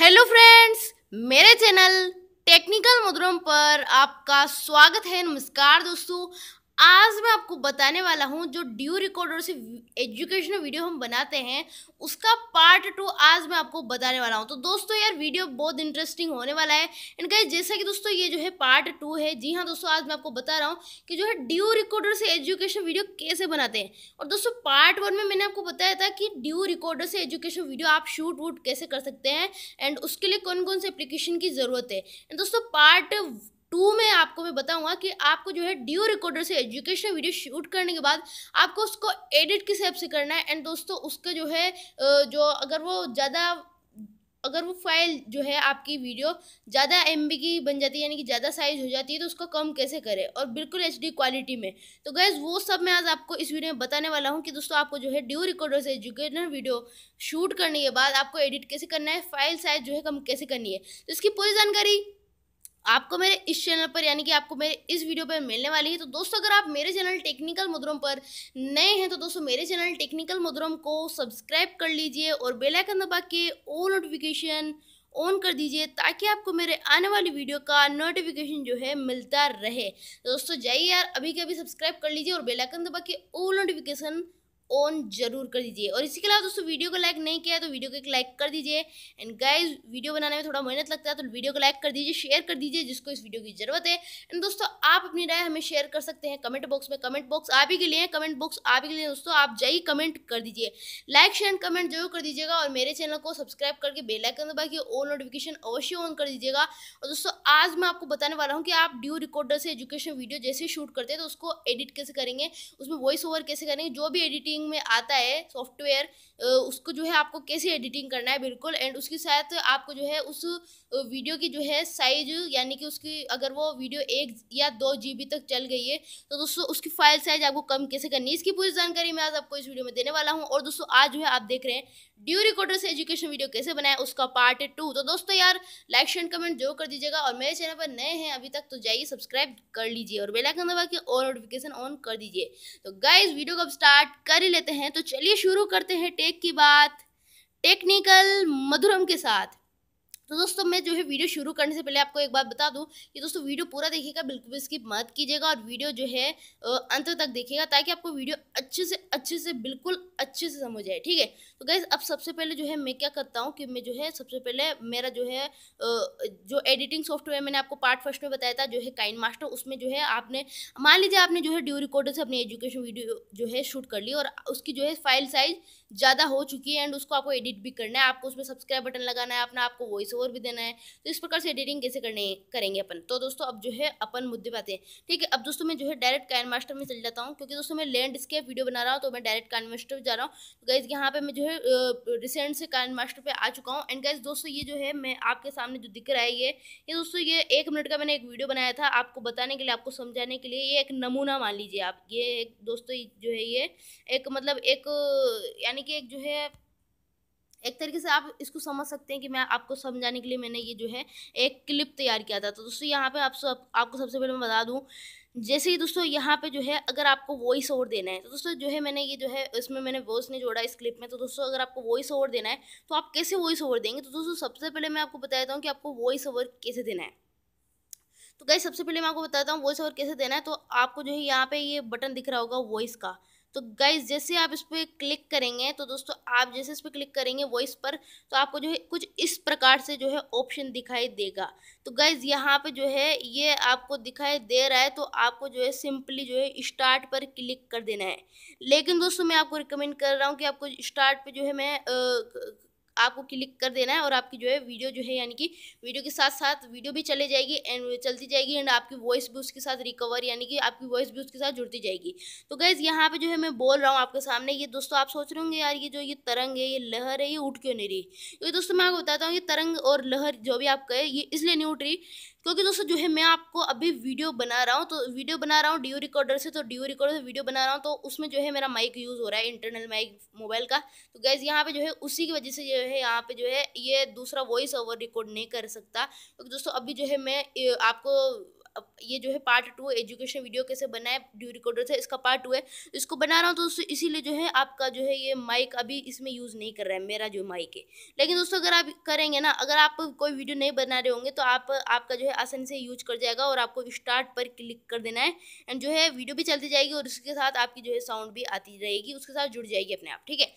hello friends मेरे channel technical मुद्रम पर आपका स्वागत है नमस्कार दोस्तों आज मैं आपको बताने वाला हूँ जो ड्यू रिकॉर्डर से एजुकेशनल वीडियो हम बनाते हैं उसका पार्ट टू आज मैं आपको बताने वाला हूँ तो दोस्तों यार वीडियो बहुत इंटरेस्टिंग होने वाला है एंड गाइस जैसा कि दोस्तों ये जो है पार्ट टू है जी हाँ दोस्तों आज मैं आपको बता रहा हूँ कि जो है ड्यू रिकॉर्डर से एजुकेशन वीडियो कैसे बनाते हैं और दोस्तों पार्ट वन में मैंने आपको बताया था कि ड्यू रिकॉर्डर से एजुकेशन वीडियो आप शूट वूट कैसे कर सकते हैं एंड उसके लिए कौन कौन से एप्लीकेशन की ज़रूरत है एंड दोस्तों पार्ट टू में आपको मैं बताऊंगा कि आपको जो है डियो रिकॉर्डर से एजुकेशनल वीडियो शूट करने के बाद आपको उसको एडिट किस ऐप से करना है एंड दोस्तों उसके जो है जो अगर वो ज़्यादा अगर वो फाइल जो है आपकी वीडियो ज़्यादा एम की बन जाती है यानी कि ज़्यादा साइज़ हो जाती है तो उसको कम कैसे करें और बिल्कुल एच क्वालिटी में तो गैस वो सब मैं आज आपको इस वीडियो में बताने वाला हूँ कि दोस्तों आपको जो है ड्यू रिकॉर्डर से एजुकेशनल वीडियो शूट करने के बाद आपको एडिट कैसे करना है फाइल साइज़ जो है कम कैसे करनी है तो इसकी पूरी जानकारी आपको मेरे इस चैनल पर यानी कि आपको मेरे इस वीडियो पर मिलने वाली है तो दोस्तों अगर आप मेरे चैनल टेक्निकल मुद्रम पर नए हैं तो दोस्तों मेरे चैनल टेक्निकल मुद्रम को सब्सक्राइब कर लीजिए और बेल आइकन दबा के ऑल नोटिफिकेशन ऑन कर दीजिए ताकि आपको मेरे आने वाली वीडियो का नोटिफिकेशन जो है मिलता रहे तो दोस्तों जाइए यार अभी के अभी सब्सक्राइब कर लीजिए और बेलाइकन दबा के ऑल नोटिफिकेशन ऑन जरूर कर दीजिए और इसी के अलावा दोस्तों वीडियो को लाइक नहीं किया तो वीडियो को एक लाइक कर दीजिए एंड गाइज वीडियो बनाने में थोड़ा मेहनत लगता है तो वीडियो को लाइक कर दीजिए शेयर कर दीजिए जिसको इस वीडियो की जरूरत है एंड दोस्तों आप अपनी राय हमें शेयर कर सकते हैं कमेंट बॉक्स में कमेंट बॉक्स आप ही के लिए कमेंट बॉक्स आप ही के लिए दोस्तों आप जाइए कमेंट कर दीजिए लाइक शेयर कमेंट जरूर कर दीजिएगा और मेरे चैनल को सब्सक्राइब करके बेलाइकन दबा के ऑल नोटिफिकेशन अवश्य ऑन कर दीजिएगा और दोस्तों आज मैं आपको बताने वाला हूँ कि आप ड्यू रिकॉर्डर से एजुकेशन वीडियो जैसे शूट करते हैं तो उसको एडिट कैसे करेंगे उसमें वॉइस ओवर कैसे करेंगे जो भी एडिटिंग एडिटिंग में आता है सॉफ्टवेयर उसको जो है आपको कैसे एडिटिंग करना है बिल्कुल एंड उसके साथ आपको जो है उस वीडियो की जो है साइज यानी कि उसकी अगर वो वीडियो एक या दो जी तक चल गई है तो दोस्तों उसकी फाइल साइज आपको कम कैसे करनी है इसकी पूरी जानकारी मैं आज आपको इस वीडियो में देने वाला हूँ और दोस्तों आज जो है आप देख रहे हैं ड्यू रिकॉर्डर से एजुकेशन वीडियो कैसे बनाए उसका पार्ट टू तो दोस्तों यार लाइक शेयर कमेंट जो कर दीजिएगा और मेरे चैनल पर नए हैं अभी तक तो जाइए सब्सक्राइब कर लीजिए और बेलाइकन दबा के और नोटिफिकेशन ऑन कर दीजिए तो गाइज वीडियो को अब स्टार्ट कर लेते हैं तो चलिए शुरू करते हैं टेक की बात टेक्निकल मधुरम के साथ तो दोस्तों मैं जो है वीडियो शुरू करने से पहले आपको एक बात बता दूं कि दोस्तों वीडियो पूरा देखिएगा बिल्कुल भी स्किप मत कीजिएगा और वीडियो जो है अंत तक देखिएगा ताकि आपको वीडियो अच्छे से अच्छे से बिल्कुल अच्छे से समझ आए ठीक है तो गैस अब सबसे पहले जो है मैं क्या करता हूँ कि मैं जो है सबसे पहले मेरा जो है जो एडिटिंग सॉफ्टवेयर मैंने आपको पार्ट फर्स्ट में बताया था जो है काइन मास्टर उसमें जो है आपने मान लीजिए आपने जो है ड्यू रिकॉर्डर से अपनी एजुकेशन वीडियो जो है शूट कर ली और उसकी जो है फाइल साइज ज़्यादा हो चुकी है एंड उसको आपको एडिट भी करना है आपको उसमें सब्सक्राइब बटन लगाना है अपना आपको वॉइस किसी और भी देना है तो इस प्रकार से एडिटिंग कैसे करने करेंगे अपन तो दोस्तों अब जो है अपन मुद्दे पर आते हैं ठीक है अब दोस्तों मैं जो है डायरेक्ट कैन मास्टर में चल जाता हूँ क्योंकि दोस्तों मैं लैंडस्केप वीडियो बना रहा हूँ तो मैं डायरेक्ट कैन मास्टर जा रहा हूँ तो गाइज यहाँ पर मैं जो है रिसेंट से कैन मास्टर पर आ चुका हूँ एंड गाइज दोस्तों ये जो है मैं आपके सामने जो दिख रहा है ये ये दोस्तों ये एक मिनट का मैंने एक वीडियो बनाया था आपको बताने के लिए आपको समझाने के लिए ये एक नमूना मान लीजिए आप ये एक दोस्तों जो है ये एक मतलब एक यानी कि एक जो है एक तरीके से आप इसको समझ सकते हैं कि मैं आपको समझाने के लिए मैंने ये जो है एक क्लिप तैयार किया था तो दोस्तों यहाँ पे आप सब आपको सबसे पहले मैं बता दूँ जैसे ही दोस्तों यहाँ पे जो है अगर आपको वॉइस ओवर देना है तो दोस्तों जो है मैंने ये जो है इसमें मैंने वॉइस नहीं जोड़ा इस क्लिप में तो दोस्तों अगर आपको वॉइस ओवर देना है तो आप कैसे वॉइस ओवर देंगे तो दोस्तों सबसे पहले मैं आपको देता हूँ कि आपको वॉइस ओवर कैसे देना है तो गई सबसे पहले मैं आपको बताता हूँ वॉइस ओवर कैसे देना है तो आपको जो है यहाँ पे ये बटन दिख रहा होगा वॉइस का तो गाइज जैसे आप इस पर क्लिक करेंगे तो दोस्तों आप जैसे इस पर क्लिक करेंगे वॉइस पर तो आपको जो है कुछ इस प्रकार से जो है ऑप्शन दिखाई देगा तो गाइज यहाँ पे जो है ये आपको दिखाई दे रहा है तो आपको जो है सिंपली जो है स्टार्ट पर क्लिक कर देना है लेकिन दोस्तों मैं आपको रिकमेंड कर रहा हूँ कि आपको स्टार्ट पर जो है मैं आ, आपको क्लिक कर देना है और आपकी जो है वीडियो जो है यानी कि वीडियो के साथ साथ वीडियो भी चले जाएगी एंड चलती जाएगी एंड आपकी वॉइस भी उसके साथ रिकवर यानी कि आपकी वॉइस भी उसके साथ जुड़ती जाएगी तो गैज़ यहाँ पे जो है मैं बोल रहा हूँ आपके सामने ये दोस्तों आप सोच रहे होंगे यार ये जो ये तरंग है ये लहर है ये उठ क्यों नहीं रही क्योंकि दोस्तों मैं आपको बताता हूँ ये तरंग और लहर जो भी आप कहे ये इसलिए नहीं उठ रही क्योंकि दोस्तों जो है मैं आपको अभी वीडियो बना रहा हूँ तो वीडियो बना रहा हूँ डियो रिकॉर्डर से तो डियो रिकॉर्डर से वीडियो बना रहा हूँ तो उसमें जो है मेरा माइक यूज़ हो रहा है इंटरनल माइक मोबाइल का तो गैज़ यहाँ पे जो है उसी की वजह से जो है यहाँ पे जो है ये दूसरा वॉइस ओवर रिकॉर्ड नहीं कर सकता क्योंकि तो दोस्तों अभी जो है मैं आपको ये जो है पार्ट टू एजुकेशन वीडियो कैसे बनाए ड्यू रिकॉर्डर से इसका पार्ट टू है इसको बना रहा हूँ तो इसीलिए जो है आपका जो है ये माइक अभी इसमें यूज़ नहीं कर रहा है मेरा जो माइक है लेकिन दोस्तों अगर आप करेंगे ना अगर आप कोई वीडियो नहीं बना रहे होंगे तो आप आपका जो है आसानी से यूज कर जाएगा और आपको स्टार्ट पर क्लिक कर देना है एंड जो है वीडियो भी चलती जाएगी और उसके साथ आपकी जो है साउंड भी आती रहेगी उसके साथ जुड़ जाएगी अपने आप ठीक है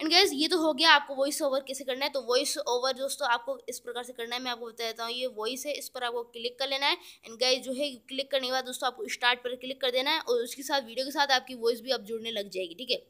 एंड गैस ये तो हो गया आपको वॉइस ओवर कैसे करना है तो वॉइस ओवर दोस्तों आपको इस प्रकार से करना है मैं आपको बता देता हूँ ये वॉइस है इस पर आपको क्लिक कर लेना है एंड गैस जो है क्लिक करने के बाद दोस्तों आपको स्टार्ट पर क्लिक कर देना है और उसके साथ वीडियो के साथ आपकी वॉइस भी अब जुड़ने लग जाएगी ठीक है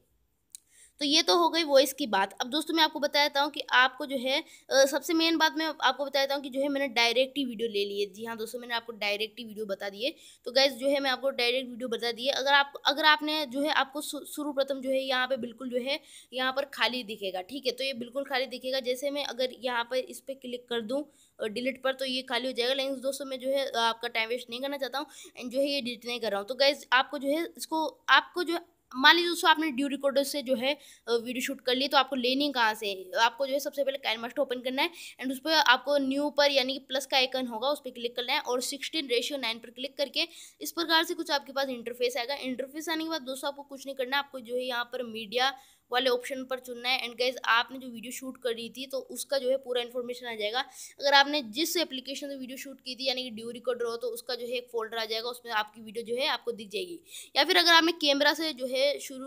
तो ये तो हो गई वॉइस की बात अब दोस्तों मैं आपको बता देता हूँ कि आपको जो है सबसे मेन बात मैं आपको बता देता हूँ कि जो है मैंने डायरेक्ट ही वीडियो ले लिए जी हाँ दोस्तों मैंने आपको डायरेक्ट ही वीडियो बता दिए तो गैस जो है मैं आपको डायरेक्ट वीडियो बता दिए अगर आप अगर आपने जो है आपको सर्वप्रथम जो है यहाँ पर बिल्कुल जो है यहाँ पर खाली दिखेगा ठीक है तो ये बिल्कुल खाली दिखेगा जैसे मैं अगर यहाँ पर इस पर क्लिक कर दूँ डिलीट पर तो ये खाली हो जाएगा लेकिन दोस्तों मैं जो है आपका टाइम वेस्ट नहीं करना चाहता हूँ एंड जो है ये डिलीट नहीं कर रहा हूँ तो गैस आपको जो है इसको आपको जो मान लीजिए दोस्तों आपने ड्यू रिकॉर्डर से जो है वीडियो शूट कर लिया तो आपको लेनी कहाँ से आपको जो है सबसे पहले कैनमास्टर ओपन करना है एंड उस पर आपको न्यू पर यानी कि प्लस का आइकन होगा उस पर क्लिक करना है और सिक्सटीन रेशियो नाइन पर क्लिक करके इस प्रकार से कुछ आपके पास इंटरफेस आएगा इंटरफेस आने के बाद दोस्तों आपको कुछ नहीं करना आपको जो है यहाँ पर मीडिया वाले ऑप्शन पर चुनना है एंड गाइज आपने जो वीडियो शूट करी थी तो उसका जो है पूरा इन्फॉर्मेशन आ जाएगा अगर आपने जिस एप्लीकेशन से वीडियो शूट की थी यानी कि ड्यू रिकॉर्डर हो तो उसका जो है एक फोल्डर आ जाएगा उसमें आपकी वीडियो जो है आपको दिख जाएगी या फिर अगर आपने कैमरा से जो है शुरू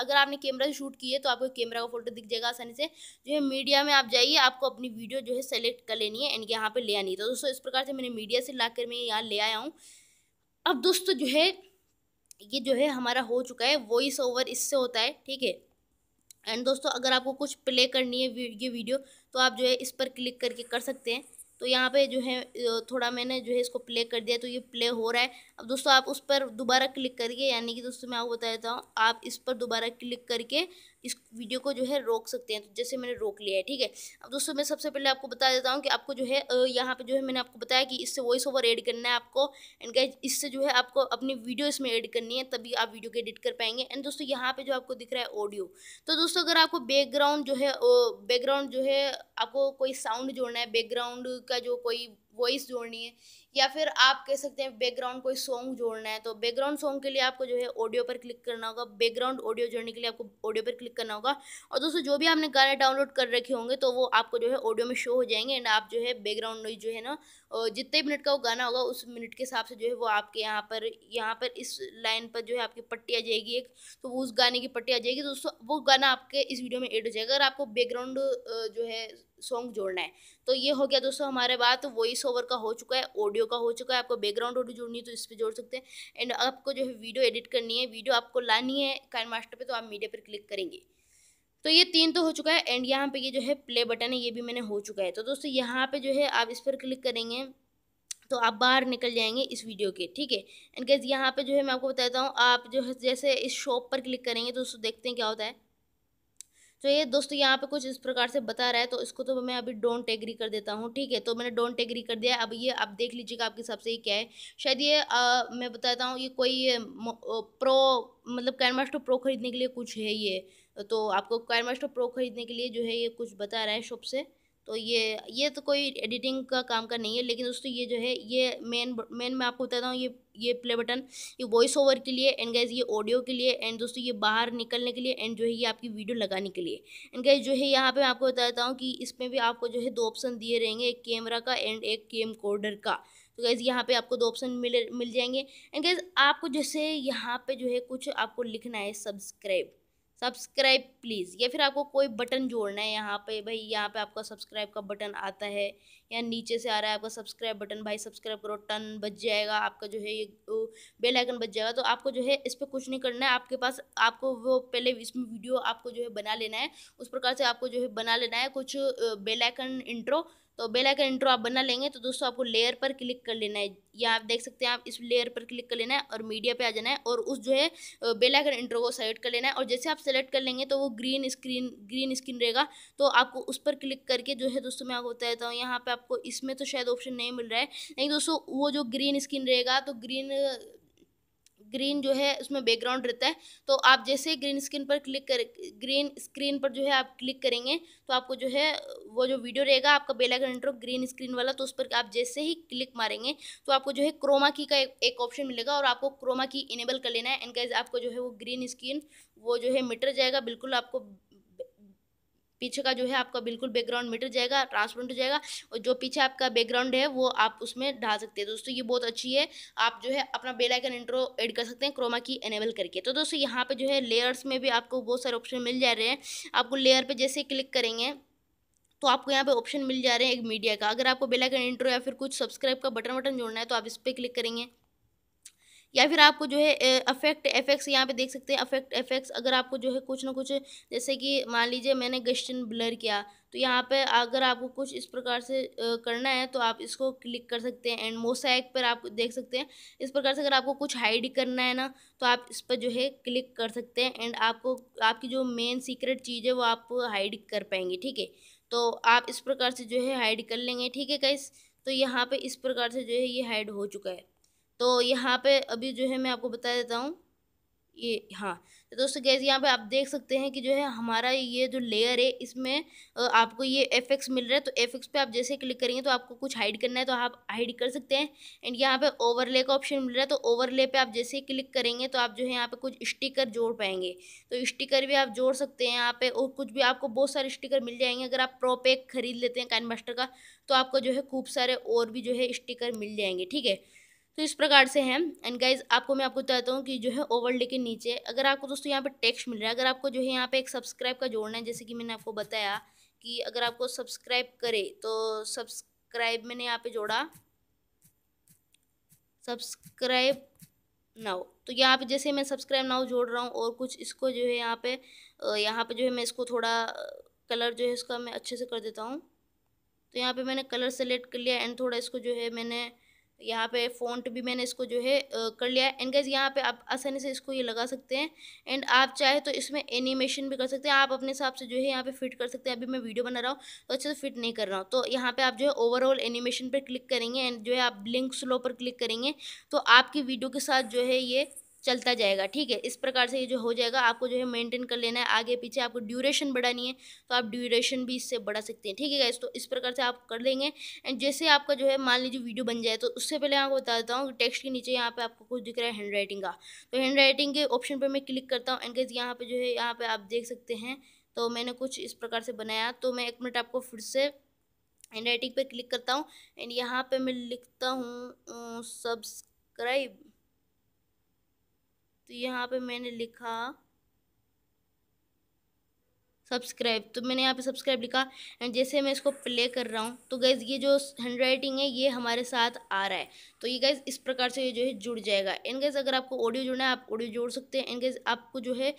अगर आपने कैमरा से शूट की है तो आपको कैमरा का फोल्डर दिख जाएगा आसानी से जो है मीडिया में आप जाइए आपको अपनी वीडियो जो है सेलेक्ट कर लेनी है एंड यहाँ पर ले आनी है तो दोस्तों इस प्रकार से मैंने मीडिया से ला कर मैं यहाँ ले आया हूँ अब दोस्तों जो है ये जो है हमारा हो चुका है वॉइस ओवर इससे होता है ठीक है एंड दोस्तों अगर आपको कुछ प्ले करनी है ये वीडियो तो आप जो है इस पर क्लिक करके कर सकते हैं तो यहाँ पे जो है थोड़ा मैंने जो है इसको प्ले कर दिया तो ये प्ले हो रहा है अब दोस्तों आप उस पर दोबारा क्लिक करके यानी कि दोस्तों मैं आपको बता देता हूँ आप इस पर दोबारा क्लिक करके इस वीडियो को जो है रोक सकते हैं तो जैसे मैंने रोक लिया है ठीक है अब दोस्तों मैं सबसे पहले आपको बता देता हूँ कि आपको जो है यहाँ पर जो है मैंने आपको बताया कि इससे वॉइस ओवर एड करना है आपको एंड गाइज इससे जो है आपको अपनी वीडियो इसमें एड करनी है तभी आप वीडियो को एडिट कर पाएंगे एंड दोस्तों यहाँ पर जो आपको दिख रहा है ऑडियो तो दोस्तों अगर आपको बैकग्राउंड जो है बैकग्राउंड जो है आपको कोई साउंड जोड़ना है बैकग्राउंड का जो कोई वॉइस जोड़नी है या फिर आप कह सकते हैं बैकग्राउंड कोई सॉन्ग जोड़ना है तो बैकग्राउंड सॉन्ग के लिए आपको जो है ऑडियो पर क्लिक करना होगा बैकग्राउंड ऑडियो जोड़ने के लिए आपको ऑडियो पर क्लिक करना होगा और दोस्तों जो भी आपने गाने डाउनलोड कर रखे होंगे तो वो आपको जो है ऑडियो में शो हो जाएंगे एंड आप जो है बैकग्राउंड जो है ना जितने मिनट का वो गाना होगा उस मिनट के हिसाब से जो है वो आपके यहाँ पर यहाँ पर इस लाइन पर जो है आपकी पट्टी आ जाएगी एक तो वो उस गाने की पट्टी आ जाएगी दोस्तों वो गाना आपके इस वीडियो में एड हो जाएगा अगर आपको बैकग्राउंड जो है सॉन्ग जोड़ना है तो ये हो गया दोस्तों हमारे बात वॉइस ओवर का हो चुका है ऑडियो का हो चुका है आपको बैकग्राउंड ऑडियो जोड़नी है तो इस पर जोड़ सकते हैं एंड आपको जो है वीडियो एडिट करनी है वीडियो आपको लानी है काइन मास्टर पर तो आप मीडिया पर क्लिक करेंगे तो ये तीन तो हो चुका है एंड यहाँ पे ये जो है प्ले बटन है ये भी मैंने हो चुका है तो दोस्तों यहाँ पे जो है आप इस पर क्लिक करेंगे तो आप बाहर निकल जाएंगे इस वीडियो के ठीक है एंड गैस यहाँ पे जो है मैं आपको बताता हूँ आप जो है जैसे इस शॉप पर क्लिक करेंगे तो दोस्तों देखते हैं क्या होता है तो ये दोस्तों यहाँ पे कुछ इस प्रकार से बता रहा है तो इसको तो मैं अभी डोंट एग्री कर देता हूँ ठीक है तो मैंने डोंट एग्री कर दिया अब ये आप देख लीजिएगा आपके हिसाब से ये क्या है शायद ये आ, मैं बताता हूँ ये कोई प्रो मतलब कैनवास टू प्रो खरीदने के लिए कुछ है ये तो आपको कैनवास टू प्रो खरीदने के लिए जो है ये कुछ बता रहा है शॉप से तो ये ये तो कोई एडिटिंग का काम का नहीं है लेकिन दोस्तों ये जो है ये मेन मेन मैं आपको बताता हूँ ये ये प्ले बटन ये वॉइस ओवर के लिए एंड गाइज ये ऑडियो के लिए एंड दोस्तों ये बाहर निकलने के लिए एंड जो है ये आपकी वीडियो लगाने के लिए एंड गाइज जो है यहाँ पे मैं आपको बताता हूँ कि इसमें भी आपको जो है दो ऑप्शन दिए रहेंगे एक कैमरा का एंड एक केम कोडर का तो गैज़ यहाँ पे आपको दो ऑप्शन मिल मिल जाएंगे एंड गैज़ आपको जैसे यहाँ पे जो है कुछ आपको लिखना है सब्सक्राइब सब्सक्राइब प्लीज़ या फिर आपको कोई बटन जोड़ना है यहाँ पे भाई यहाँ पे आपका सब्सक्राइब का बटन आता है या नीचे से आ रहा है आपका सब्सक्राइब बटन भाई सब्सक्राइब करो टन बच जाएगा आपका जो है ये बेल आइकन बच जाएगा तो आपको जो है इस पर कुछ नहीं करना है आपके पास आपको वो पहले इसमें वीडियो आपको जो है बना लेना है उस प्रकार से आपको जो है बना लेना है कुछ बेलाइकन इंट्रो तो बेल आइकन इंट्रो आप बना लेंगे तो दोस्तों आपको लेयर पर क्लिक कर लेना है या आप देख सकते हैं आप इस लेयर पर क्लिक कर लेना है और मीडिया पे आ जाना है और उस जो है बेल आइकन इंट्रो को सेलेक्ट कर लेना है और जैसे आप सेलेक्ट कर लेंगे तो वो ग्रीन स्क्रीन ग्रीन स्क्रीन रहेगा तो आपको उस पर क्लिक करके जो है दोस्तों मैं आपको बता देता हूँ यहाँ पर आपको इसमें तो शायद ऑप्शन नहीं मिल रहा है नहीं दोस्तों वो जो ग्रीन स्क्रीन रहेगा तो ग्रीन ग्रीन जो है उसमें बैकग्राउंड रहता है तो आप जैसे ग्रीन स्क्रीन पर क्लिक कर ग्रीन स्क्रीन पर जो है आप क्लिक करेंगे तो आपको जो है वो जो वीडियो रहेगा आपका बेला का इंट्रो ग्रीन स्क्रीन वाला तो उस पर आप जैसे ही क्लिक मारेंगे तो आपको जो है क्रोमा की का एक ऑप्शन मिलेगा और आपको क्रोमा की इनेबल कर लेना है एंड गाइज आपको जो है वो ग्रीन स्क्रीन वो जो है मिटर जाएगा बिल्कुल आपको पीछे का जो है आपका बिल्कुल बैकग्राउंड मिट जाएगा ट्रांसपेरेंट हो जाएगा और जो पीछे आपका बैकग्राउंड है वो आप उसमें डाल सकते हैं दोस्तों ये बहुत अच्छी है आप जो है अपना बेलाइकन इंट्रो एड कर सकते हैं क्रोमा की एनेबल करके तो दोस्तों यहाँ पर जो है लेयर्स में भी आपको बहुत सारे ऑप्शन मिल जा रहे हैं आपको लेयर पर जैसे क्लिक करेंगे तो आपको यहाँ पे ऑप्शन मिल जा रहे हैं एक मीडिया का अगर आपको बेलाइकन इंट्रो या फिर कुछ सब्सक्राइब का बटन वटन जोड़ना है तो आप इस पर क्लिक करेंगे या फिर आपको जो है अफेक्ट एफेक्ट्स यहाँ पे देख सकते हैं अफेक्ट एफेक्ट्स अगर आपको जो है कुछ ना कुछ जैसे कि मान लीजिए मैंने क्वेश्चन ब्लर किया तो यहाँ पे अगर आपको कुछ इस प्रकार से करना है तो आप इसको क्लिक कर सकते हैं एंड मोसाइक पर आप देख सकते हैं इस प्रकार से अगर आपको कुछ हाइड करना है ना तो आप इस पर जो है क्लिक कर सकते हैं एंड आपको आपकी जो मेन सीक्रेट चीज़ है वो आप हाइड कर पाएंगे ठीक है तो आप इस प्रकार से जो है हाइड कर लेंगे ठीक है कैस तो यहाँ पे इस प्रकार से जो है ये हाइड हो चुका है तो यहाँ पे अभी जो है मैं आपको बता देता हूँ ये हाँ तो दोस्तों गैस यहाँ पे आप देख सकते हैं कि जो है हमारा ये जो लेयर है इसमें आपको ये एफ तो तो तो मिल रहा है तो एफ पे आप जैसे क्लिक करेंगे तो आपको कुछ हाइड करना है तो आप हाइड कर सकते हैं एंड यहाँ पे ओवरले का ऑप्शन मिल रहा है तो ओवरले पे आप जैसे ही क्लिक करेंगे तो आप जो है यहाँ पे कुछ स्टिकर जोड़ पाएंगे तो स्टिकर भी आप जोड़ सकते हैं यहाँ पे और कुछ भी आपको बहुत सारे स्टिकर मिल जाएंगे अगर आप प्रोपेक खरीद लेते हैं कैन का तो आपको जो है खूब सारे और भी जो है स्टिकर मिल जाएंगे ठीक है तो इस प्रकार से है एंड गाइज आपको मैं आपको बताता हूँ कि जो है ओवरडे के नीचे अगर आपको दोस्तों यहाँ पे टेक्स्ट मिल रहा है अगर आपको जो है यहाँ पे एक सब्सक्राइब का जोड़ना है जैसे कि मैंने आपको बताया कि अगर आपको सब्सक्राइब करे तो सब्सक्राइब मैंने यहाँ पे जोड़ा सब्सक्राइब नाउ तो यहाँ पे जैसे मैं सब्सक्राइब नाउ जोड़ रहा हूँ और कुछ इसको जो है यहाँ पे यहाँ पे जो है मैं इसको थोड़ा कलर जो है इसका मैं अच्छे से कर देता हूँ तो यहाँ पे मैंने कलर सेलेक्ट कर लिया एंड थोड़ा इसको जो है मैंने यहाँ पे फ़ॉन्ट भी मैंने इसको जो है कर लिया है एंड गैस यहाँ पे आप आसानी से इसको ये लगा सकते हैं एंड आप चाहे तो इसमें एनिमेशन भी कर सकते हैं आप अपने हिसाब से जो है यहाँ पे फिट कर सकते हैं अभी मैं वीडियो बना रहा हूँ तो अच्छे से फिट नहीं कर रहा हूँ तो यहाँ पे आप जो है ओवरऑल एनिमेशन पर क्लिक करेंगे एंड जो है आप लिंक स्लो पर क्लिक करेंगे तो आपकी वीडियो के साथ जो है ये चलता जाएगा ठीक है इस प्रकार से ये जो हो जाएगा आपको जो है मेंटेन कर लेना है आगे पीछे आपको ड्यूरेशन बढ़ानी है तो आप ड्यूरेशन भी इससे बढ़ा सकते हैं ठीक है गाइस तो इस प्रकार से आप कर लेंगे एंड जैसे आपका जो है मान लीजिए वीडियो बन जाए तो उससे पहले आपको बता देता हूँ टेक्स्ट के नीचे यहाँ पर आपको कुछ दिख रहा है हैंड राइटिंग का तो हैंड राइटिंग के ऑप्शन पर मैं क्लिक करता हूँ एंड गाइज यहाँ पर जो है यहाँ पर आप देख सकते हैं तो मैंने कुछ इस प्रकार से बनाया तो मैं एक मिनट आपको फिर से हैंड राइटिंग पर क्लिक करता हूँ एंड यहाँ पर मैं लिखता हूँ सब्सक्राइब तो यहाँ पे मैंने लिखा सब्सक्राइब तो मैंने यहाँ पे सब्सक्राइब लिखा एंड जैसे मैं इसको प्ले कर रहा हूँ तो गैस ये जो हैंड राइटिंग है ये हमारे साथ आ रहा है तो ये गैस इस प्रकार से ये जो है जुड़ जाएगा एंड गैस अगर आपको ऑडियो जोड़ना है आप ऑडियो जोड़ सकते हैं एंड गैस आपको जो है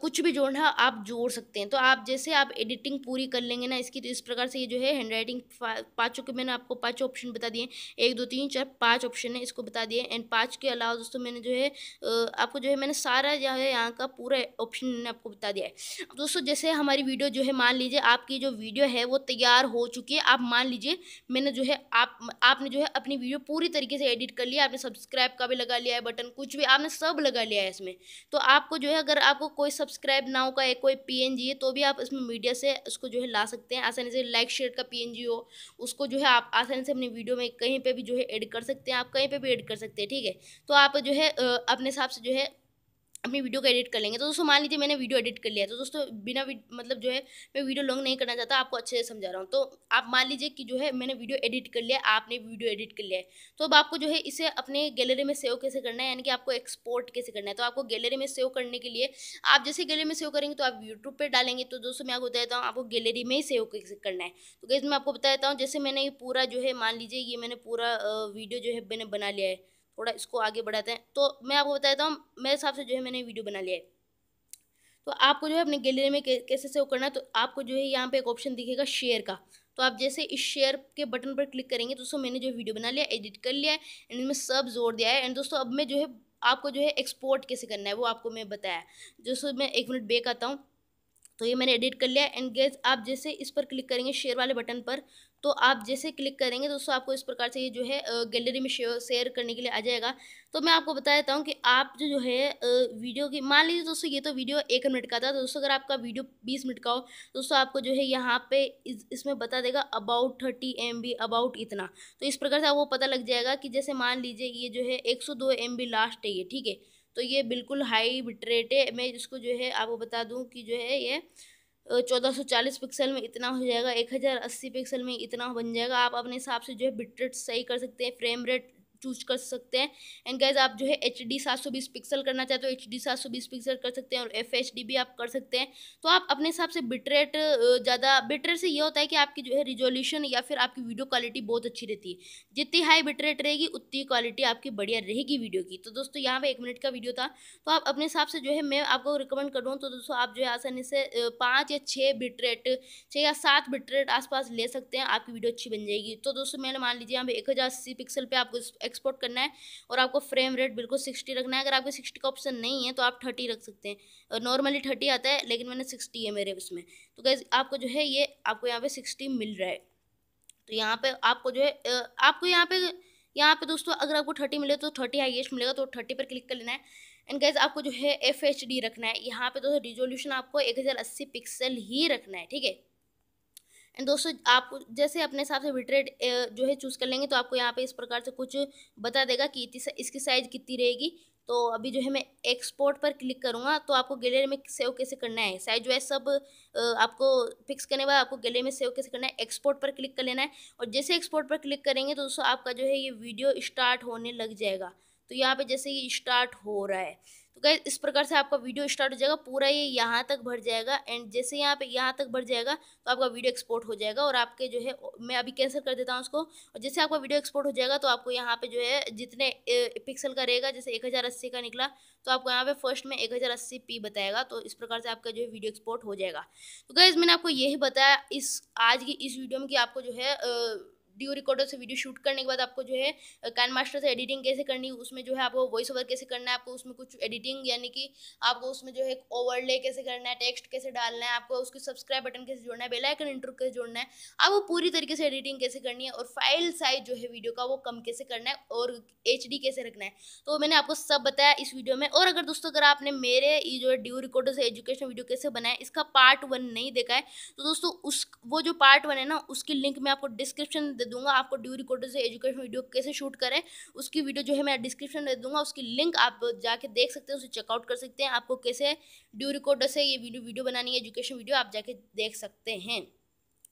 कुछ भी जोड़ना है आप जोड़ सकते हैं तो आप जैसे आप एडिटिंग पूरी कर लेंगे ना इसकी तो इस प्रकार से ये जो है हैंड राइटिंग पाँचों के मैंने आपको पाँचों ऑप्शन बता दिए एक दो तीन चार पाँच ऑप्शन है इसको बता दिए एंड पाँच के अलावा दोस्तों मैंने जो है आपको जो है मैंने सारा जो है यहाँ का पूरा ऑप्शन मैंने आपको बता दिया है दोस्तों जैसे हमारे हमारी वीडियो जो है मान लीजिए आपकी जो वीडियो है वो तैयार हो चुकी है आप मान लीजिए मैंने जो है आप आपने जो है अपनी वीडियो पूरी तरीके से एडिट कर लिया आपने सब्सक्राइब का भी लगा लिया है बटन कुछ भी आपने सब लगा लिया है इसमें तो आपको जो है अगर आपको कोई सब्सक्राइब ना होगा या कोई पी है तो भी आप इसमें मीडिया से उसको जो है ला सकते हैं आसानी से लाइक शेयर का पी हो उसको जो है आप आसानी से अपनी वीडियो में कहीं पर भी जो है एड कर सकते हैं आप कहीं पर भी एड कर सकते हैं ठीक है तो आप जो है अपने हिसाब से जो है अपनी वीडियो को एडिट कर लेंगे तो दोस्तों मान लीजिए मैंने वीडियो एडिट कर लिया तो दोस्तों बिना मतलब जो है मैं वीडियो लॉन्ग नहीं करना चाहता आपको अच्छे से समझा रहा हूँ तो आप मान लीजिए कि जो है मैंने वीडियो एडिट कर लिया आपने वीडियो एडिट कर लिया है तो अब आपको जो है इसे अपने गैलरी में सेव कैसे करना है यानी कि आपको एक्सपोर्ट कैसे करना है तो आपको गैलरी में सेव करने के लिए आप जैसे गैलरी में सेव करेंगे तो आप यूट्यूब पर डालेंगे तो दोस्तों मैं आपको बता देता हूँ आपको गैलरी में ही सेव कैसे करना है तो कैसे मैं आपको बता देता हूँ जैसे मैंने ये पूरा जो है मान लीजिए ये मैंने पूरा वीडियो जो है मैंने बना लिया है थोड़ा इसको आगे बढ़ाते हैं तो मैं आपको बताता हूँ मेरे हिसाब से जो है मैंने वीडियो बना लिया है तो आपको जो है अपने गैलरी में कैसे सेव करना है तो आपको जो है यहाँ पे एक ऑप्शन दिखेगा शेयर का तो आप जैसे इस शेयर के बटन पर क्लिक करेंगे दोस्तों मैंने जो वीडियो बना लिया एडिट कर लिया है एंड इनमें सब जोर दिया है एंड दोस्तों अब मैं जो है आपको जो है एक्सपोर्ट कैसे करना है वो आपको मैं बताया दोस्तों मैं एक मिनट बेक आता हूँ तो ये मैंने एडिट कर लिया एंड गेज आप जैसे इस पर क्लिक करेंगे शेयर वाले बटन पर तो आप जैसे क्लिक करेंगे दोस्तों आपको इस प्रकार से ये जो है गैलरी में शेयर करने के लिए आ जाएगा तो मैं आपको बता देता हूँ कि आप जो जो है वीडियो की मान लीजिए दोस्तों ये तो वीडियो एक मिनट का था तो दोस्तों अगर आपका वीडियो बीस मिनट का हो दोस्तों आपको जो है यहाँ पे इस, इसमें बता देगा अबाउट थर्टी एम अबाउट इतना तो इस प्रकार से आपको पता लग जाएगा कि जैसे मान लीजिए ये जो है एक सौ लास्ट है ये ठीक है तो ये बिल्कुल हाई बिटरेट है मैं इसको जो है आपको बता दूँ कि जो है ये चालीस पिक्सल में इतना हो जाएगा अस्सी पिक्सल में इतना बन जाएगा आप अपने हिसाब से जो है बिटरेट सही कर सकते हैं फ्रेम रेट चूज कर सकते हैं एंड गैज आप जो है एच डी सात सौ बीस पिक्सल करना चाहते हो एच डी सात सौ बीस पिक्सल कर सकते हैं और एफ एच डी भी आप कर सकते हैं तो आप अपने हिसाब से बिटरेट ज़्यादा बिटरेट से ये होता है कि आपकी जो है रिजोल्यूशन या फिर आपकी वीडियो क्वालिटी बहुत अच्छी रहती है जितनी हाई बिटरेट रहेगी उतनी क्वालिटी आपकी बढ़िया रहेगी वीडियो की तो दोस्तों यहाँ पर एक मिनट का वीडियो था तो आप अपने हिसाब से जो है मैं आपको रिकमेंड करूँ तो दोस्तों आप जो है आसानी से पाँच या छः बिटरेट छः या सात बिटरेट आसपास ले सकते हैं आपकी वीडियो अच्छी बन जाएगी तो दोस्तों मैंने मान लीजिए यहाँ पे एक हज़ार अस्सी पिक्सल पे आपको एक्सपोर्ट करना है और आपको फ्रेम रेट बिल्कुल सिक्सटी रखना है अगर आपके सिक्सटी का ऑप्शन नहीं है तो आप थर्टी रख सकते हैं और नॉर्मली थर्टी आता है लेकिन मैंने सिक्सटी है मेरे उसमें तो गैस आपको जो है ये आपको यहाँ पर सिक्सटी मिल रहा है तो यहाँ पर आपको जो है आपको यहाँ पर यहाँ पे दोस्तों अगर आपको थर्टी मिले तो थर्टी हाइएस्ट मिलेगा तो थर्टी पर क्लिक कर लेना है एंड गाइज आपको जो है एफ एच डी रखना है यहाँ पे दोस्तों रिजोल्यूशन आपको एक हज़ार अस्सी पिक्सल ही रखना है ठीक है एंड दोस्तों आप जैसे अपने हिसाब से विटरेट जो है चूज़ कर लेंगे तो आपको यहाँ पे इस प्रकार से कुछ बता देगा कि इसकी साइज़ कितनी रहेगी तो अभी जो है मैं एक्सपोर्ट पर क्लिक करूँगा तो आपको गैलरी में सेव कैसे करना है साइज वाइज सब आपको फिक्स करने बाद आपको गैलरी में सेव कैसे करना है एक्सपोर्ट पर क्लिक कर लेना है और जैसे एक्सपोर्ट पर क्लिक करेंगे तो दोस्तों आपका जो है ये वीडियो स्टार्ट होने लग जाएगा तो यहाँ पर जैसे ये स्टार्ट हो रहा है तो गैस इस प्रकार से आपका वीडियो स्टार्ट हो जाएगा पूरा ये यहाँ तक भर जाएगा एंड जैसे यहाँ पे यहाँ तक भर जाएगा तो आपका वीडियो एक्सपोर्ट हो जाएगा और आपके जो है मैं अभी कैंसिल कर देता हूँ उसको और जैसे आपका वीडियो एक्सपोर्ट हो जाएगा तो आपको यहाँ पे जो है जितने पिक्सल का रहेगा जैसे एक हज़ार अस्सी का निकला तो आपको यहाँ पे फर्स्ट में एक हज़ार अस्सी पी बताएगा तो इस प्रकार से आपका जो है वीडियो एक्सपोर्ट हो जाएगा तो गैस मैंने आपको यही बताया इस आज की इस वीडियो में कि आपको जो है डी रिकॉर्डर से वीडियो शूट करने के बाद आपको जो है कैन मास्टर से एडिटिंग कैसे करनी उसमें जो है आपको वॉइस ओवर कैसे करना है आपको उसमें कुछ एडिटिंग यानी कि आपको उसमें जो है ओवरले कैसे करना है टेक्स्ट कैसे डालना है आपको उसके सब्सक्राइब बटन कैसे जोड़ना है बेलाइकन इंटरव्यू कैसे जोड़ना है आपको पूरी तरीके से एडिटिंग कैसे करनी है और फाइल साइज जो है वीडियो का वो कम कैसे करना है और एच कैसे रखना है तो मैंने आपको सब बताया इस वीडियो में और अगर दोस्तों अगर आपने मेरे जो है ड्यू रिकॉर्डर से एजुकेशन वीडियो कैसे बनाए इसका पार्ट वन नहीं देखा है तो दोस्तों उस वो जो पार्ट वन है ना उसकी लिंक मैं आपको डिस्क्रिप्शन दे दूंगा आपको ड्यू रिकॉर्डर से एजुकेशन वीडियो कैसे शूट करें उसकी वीडियो जो है मैं डिस्क्रिप्शन दे दूंगा उसकी लिंक आप जाके देख सकते हैं उसे चेकआउट कर सकते हैं आपको कैसे ड्यू रिकॉर्डर से ये वीडियो वीडियो बनानी है एजुकेशन वीडियो आप जाके देख सकते हैं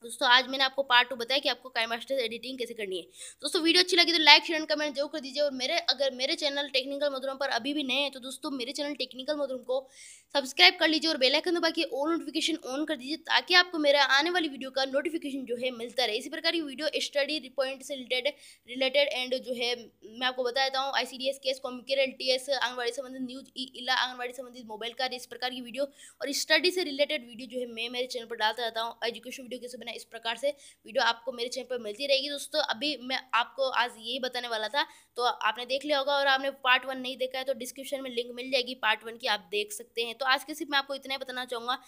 दोस्तों आज मैंने आपको पार्ट टू बताया कि आपको काइमास्टर एडिटिंग कैसे करनी है दोस्तों वीडियो अच्छी लगी तो लाइक शेयर कमेंट जरूर कर दीजिए और मेरे अगर मेरे चैनल टेक्निकल मधुरम पर अभी भी नए हैं तो दोस्तों मेरे चैनल टेक्निकल मधुरम को सब्सक्राइब कर लीजिए और बेल आइकन दबा के ऑल नोटिफिकेशन ऑन कर दीजिए ताकि आपको मेरा आने वाली वीडियो का नोटिफिकेशन जो है मिलता रहे इसी प्रकार की वीडियो स्टडी पॉइंट से रिलेटेड रिलेटेड एंड जो है मैं आपको बता देता हूँ I C D S case communicate L T S anganwadi संबंधित न्यूज ई इला आंगनबाड़ी संबंधित मोबाइल कार्ड इस प्रकार की वीडियो और स्टडी से रिलेटेड वीडियो जो है मैं मेरे चैनल पर डालता रहता हूँ एजुकेशन वीडियो कैसे बनाए करना इस प्रकार से वीडियो आपको मेरे चैनल पर मिलती रहेगी दोस्तों अभी मैं आपको आज यही बताने वाला था तो आपने देख लिया होगा और आपने पार्ट वन नहीं देखा है तो डिस्क्रिप्शन में लिंक मिल जाएगी पार्ट वन की आप देख सकते हैं तो आज के सिर्फ मैं आपको इतना ही बताना चाहूँगा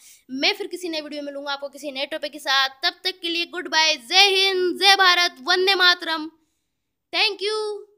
मैं फिर किसी नए वीडियो में लूँगा आपको किसी नए टॉपिक के साथ तब तक के लिए गुड बाय जय हिंद जय भारत वंदे मातरम थैंक यू